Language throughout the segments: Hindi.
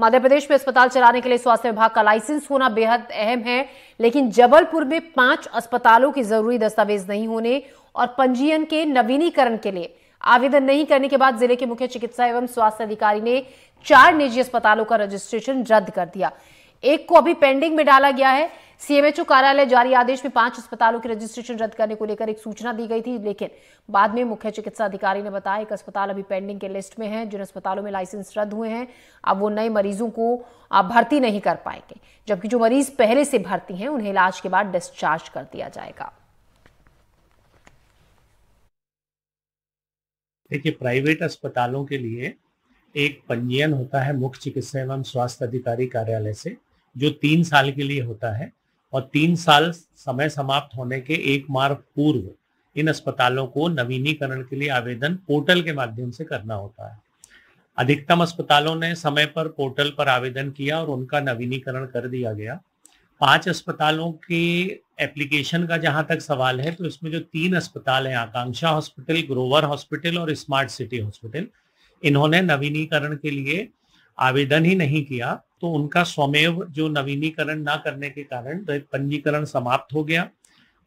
मध्य प्रदेश में अस्पताल चलाने के लिए स्वास्थ्य विभाग का लाइसेंस होना बेहद अहम है लेकिन जबलपुर में पांच अस्पतालों की जरूरी दस्तावेज नहीं होने और पंजीयन के नवीनीकरण के लिए आवेदन नहीं करने के बाद जिले के मुख्य चिकित्सा एवं स्वास्थ्य अधिकारी ने चार निजी अस्पतालों का रजिस्ट्रेशन रद्द कर दिया एक को अभी पेंडिंग में डाला गया है सीएमएचओ कार्यालय जारी आदेश में पांच अस्पतालों की रजिस्ट्रेशन रद्द करने को लेकर एक सूचना दी गई थी लेकिन बाद में मुख्य चिकित्सा अधिकारी ने बताया एक अस्पताल अभी पेंडिंग के लिस्ट में है जिन अस्पतालों में लाइसेंस रद्द हुए हैं अब वो नए मरीजों को भर्ती नहीं कर पाएंगे जबकि जो मरीज पहले से भर्ती हैं उन्हें इलाज के बाद डिस्चार्ज कर दिया जाएगा देखिए प्राइवेट अस्पतालों के लिए एक पंजीयन होता है मुख्य चिकित्सा एवं स्वास्थ्य अधिकारी कार्यालय से जो तीन साल के लिए होता है और तीन साल समय समाप्त होने के एक मार्ग पूर्व इन अस्पतालों को नवीनीकरण के लिए आवेदन पोर्टल के माध्यम से करना होता है अधिकतम अस्पतालों ने समय पर पोर्टल पर आवेदन किया और उनका नवीनीकरण कर दिया गया पांच अस्पतालों के एप्लीकेशन का जहां तक सवाल है तो इसमें जो तीन अस्पताल हैं आकांक्षा हॉस्पिटल ग्रोवर हॉस्पिटल और स्मार्ट सिटी हॉस्पिटल इन्होंने नवीनीकरण के लिए आवेदन ही नहीं किया तो उनका स्वमेव जो नवीनीकरण ना करने के कारण तो पंजीकरण समाप्त हो गया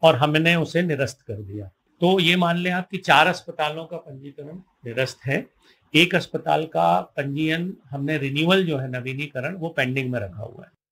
और हमने उसे निरस्त कर दिया तो ये मान लें आप कि चार अस्पतालों का पंजीकरण निरस्त है एक अस्पताल का पंजीयन हमने रिन्यूअल जो है नवीनीकरण वो पेंडिंग में रखा हुआ है